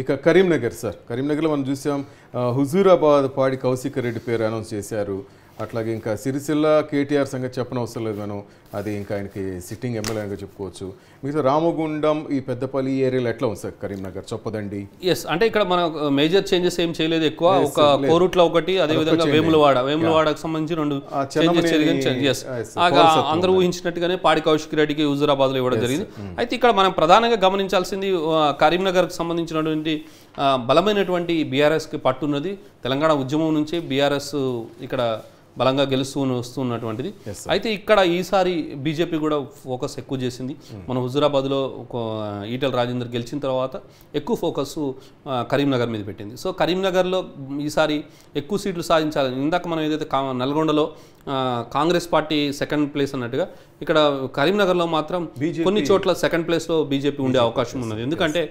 ఇక కరీంనగర్ సార్ కరీంనగర్లో మనం చూసాం హుజూరాబాద్ పాడి కౌశిక్ రెడ్డి పేరు అనౌన్స్ చేశారు అట్లాగే ఇంకా సిరిసిల్ల కేటీఆర్ సంగతి చెప్పనవసరం లేదు మనం అది ఇంకా ఆయనకి సిట్టింగ్ ఎమ్మెల్యేగా చెప్పుకోవచ్చు మిగతా రామగుండం ఈ పెద్దపల్లి ఏరియాలో ఎట్లా ఉంది సార్ కరీంనగర్ చొప్పదండి ఎస్ అంటే ఇక్కడ మన మేజర్ uh, చేంజెస్ ఏం చేయలేదు ఎక్కువ ఒక కోరుట్లో ఒకటి అదేవిధంగా వేములవాడ వేములవాడకు సంబంధించి రెండు అందరూ ఊహించినట్టుగానే పాడి కౌశిక్ రెడ్డికి లో ఇవ్వడం జరిగింది mm. అయితే ఇక్కడ మనం ప్రధానంగా గమనించాల్సింది కరీంనగర్ కు సంబంధించినటువంటి బలమైనటువంటి బీఆర్ఎస్ కి పట్టున్నది తెలంగాణ ఉద్యమం నుంచి బీఆర్ఎస్ ఇక్కడ బలంగా గెలుస్తూ వస్తున్నటువంటిది అయితే ఇక్కడ ఈసారి బీజేపీ కూడా ఫోకస్ ఎక్కువ చేసింది మన ఒక ఈటల రాజేందర్ గెలిచిన తర్వాత ఎక్కువ ఫోకస్ కరీంనగర్ మీద పెట్టింది సో కరీంనగర్లో ఈసారి ఎక్కువ సీట్లు సాధించాలి ఇందాక మనం ఏదైతే నల్గొండలో కాంగ్రెస్ పార్టీ సెకండ్ ప్లేస్ అన్నట్టుగా ఇక్కడ కరీంనగర్లో మాత్రం కొన్ని చోట్ల సెకండ్ ప్లేస్లో బీజేపీ ఉండే అవకాశం ఉన్నది ఎందుకంటే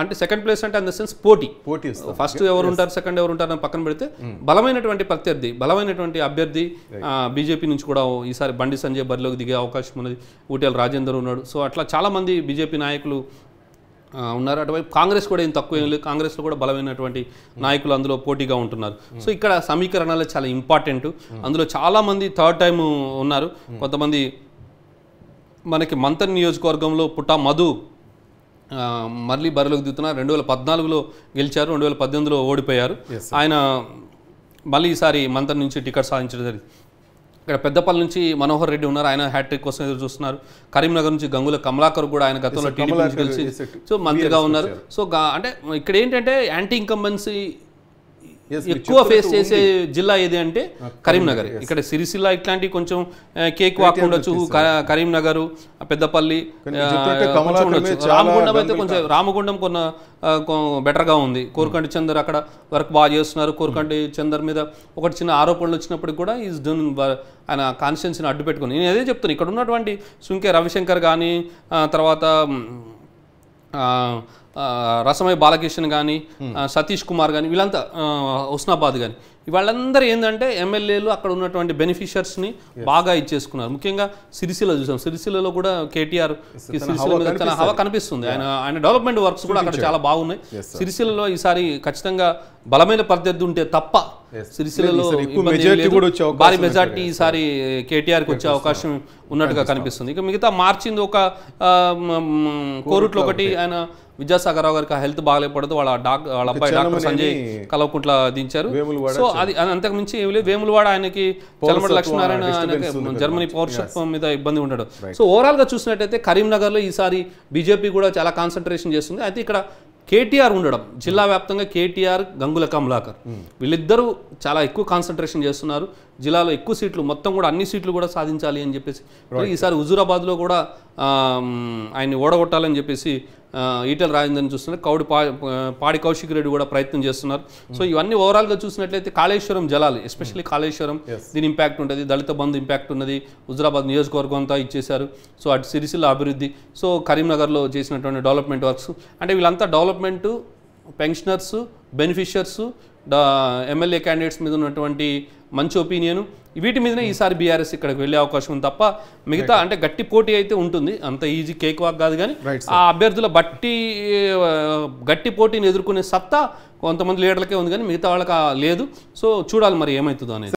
అంటే సెకండ్ ప్లేస్ అంటే అన్ ద సెన్స్ పోటీ పోటీ ఫస్ట్ ఎవరు ఉంటారు సెకండ్ ఎవరు ఉంటారు అని పక్కన పెడితే hmm. బలమైనటువంటి ప్రత్యర్థి బలమైనటువంటి అభ్యర్థి బీజేపీ నుంచి కూడా ఈసారి బండి సంజయ్ బరిలోకి దిగే అవకాశం ఉన్నది ఊటీఎల్ రాజేందర్ ఉన్నాడు సో అట్లా చాలామంది బీజేపీ నాయకులు ఉన్నారు అటువైపు కాంగ్రెస్ కూడా ఏం తక్కువ ఏం లేదు కాంగ్రెస్లో కూడా బలమైనటువంటి నాయకులు అందులో పోటీగా ఉంటున్నారు సో ఇక్కడ సమీకరణాలు చాలా ఇంపార్టెంట్ అందులో చాలామంది థర్డ్ టైం ఉన్నారు కొంతమంది మనకి మంతన్ నియోజకవర్గంలో పుట్ట మధు మళ్ళీ బరిలోకి దిగుతున్నారు రెండు వేల పద్నాలుగులో గెలిచారు రెండు వేల పద్దెనిమిదిలో ఓడిపోయారు ఆయన మళ్ళీ ఈసారి మంతన్ నుంచి టికెట్ సాధించడం జరిగింది ఇక్కడ పెద్దపల్లి నుంచి మనోహర్ రెడ్డి ఉన్నారు ఆయన హ్యాట్రిక్ కోసం ఎదురు చూస్తున్నారు కరీంనగర్ నుంచి గంగుల కమలాకర్ కూడా ఆయన గతంలో టీడీపీ నుంచి కలిసి సో మంత్రిగా ఉన్నారు సో అంటే ఇక్కడ ఏంటంటే యాంటీ ఇన్కంబెన్సీ ఎక్కువ ఫేస్ చేసే జిల్లా ఏది అంటే కరీంనగర్ ఇక్కడ సిరిసిల్ల ఇట్లాంటివి కొంచెం కేక్ వాక్ ఉండొచ్చు కరీంనగర్ పెద్దపల్లి రామగుండం అయితే కొంచెం రామగుండం కొన్న బెటర్గా ఉంది hmm. కోరుకంటి చందర్ అక్కడ వర్క్ బాగా చేస్తున్నారు కోరుకంటి hmm. చందర్ మీద ఒకటి చిన్న ఆరోపణలు వచ్చినప్పుడు కూడా ఈజ్ డన్ ఆయన కాన్స్టిట్యున్సీని అడ్డు పెట్టుకుని నేను అదే చెప్తున్నాను ఇక్కడ ఉన్నటువంటి సుంకే రవిశంకర్ కానీ తర్వాత రసమయ బాలకృష్ణ కానీ సతీష్ కుమార్ కానీ వీళ్ళంతా హుస్నాబాద్ కానీ వాళ్ళందరూ ఏంటంటే ఎమ్మెల్యేలు అక్కడ ఉన్నటువంటి బెనిఫిషియర్స్ని బాగా ఇచ్చేసుకున్నారు ముఖ్యంగా సిరిసిల్ల చూసాం సిరిసిల్లలో కూడా కేటీఆర్ సిరిసిల్ల మీద చాలా హవా కనిపిస్తుంది ఆయన ఆయన డెవలప్మెంట్ వర్క్స్ కూడా అక్కడ చాలా బాగున్నాయి సిరిసిల్లలో ఈసారి ఖచ్చితంగా బలమైన ప్రత్యర్థి ఉంటే తప్ప సిరిసిల్లలో భారీ మెజార్టీ ఈసారి కేటీఆర్కి వచ్చే అవకాశం ఉన్నట్టుగా కనిపిస్తుంది ఇక మిగతా మార్చింది ఒక కోరుట్లు ఒకటి ఆయన విద్యాసాగరరావు గారికి హెల్త్ బాగాలేపడదు వాళ్ళ డాక్ వాళ్ళ అబ్బాయి డాక్టర్ సంజయ్ కలవకుంట్ల దించారు సో అది అంతకు మించి ఏమి లేదు వేములవాడ ఆయనకి చలమటి లక్ష్మీనారాయణ ఆయనకి జర్మనీ పౌరసత్వం మీద ఇబ్బంది ఉండడు సో ఓవరాల్ గా చూసినట్టయితే కరీంనగర్ లో ఈసారి బీజేపీ కూడా చాలా కాన్సన్ట్రేషన్ చేస్తుంది అయితే ఇక్కడ కేటీఆర్ ఉండడం జిల్లా వ్యాప్తంగా కేటీఆర్ గంగుల కమలాకర్ hmm. వీళ్ళిద్దరూ చాలా ఎక్కువ కాన్సన్ట్రేషన్ చేస్తున్నారు జిల్లాలో ఎక్కువ సీట్లు మొత్తం కూడా అన్ని సీట్లు కూడా సాధించాలి అని చెప్పేసి ఈసారి హుజూరాబాద్లో కూడా ఆయన్ని ఓడగొట్టాలని చెప్పేసి ఈటల రాజేందర్ని చూస్తున్నారు కౌడి పాడి కౌశిక్ రెడ్డి కూడా ప్రయత్నం చేస్తున్నారు hmm. సో ఇవన్నీ ఓవరాల్గా చూసినట్లయితే కాళేశ్వరం జలాలు ఎస్పెషల్లీ hmm. కాళేశ్వరం దీని ఇంపాక్ట్ ఉంటుంది దళిత బంధు ఇంపాక్ట్ ఉన్నది హుజరాబాద్ నియోజకవర్గం అంతా ఇచ్చేశారు సో అటు సిరిసిల్ల అభివృద్ధి సో కరీంనగర్లో చేసినటువంటి డెవలప్మెంట్ వర్క్స్ అంటే వీళ్ళంతా development pensioners beneficiaries MLA candidates మీద ఉన్నటువంటి మంచి ఒపీనియన్ వీటి మీదనే ఈసారి బీఆర్ఎస్ ఇక్కడికి వెళ్ళే అవకాశం ఉంది తప్ప మిగతా అంటే గట్టి పోటీ అయితే ఉంటుంది అంత ఈజీ కేక్ వాక్ కాదు కానీ ఆ అభ్యర్థుల బట్టి గట్టి పోటీని ఎదుర్కొనే సత్తా కొంతమంది లీడర్లకే ఉంది కానీ మిగతా వాళ్ళకి లేదు సో చూడాలి మరి ఏమవుతుందో అనేది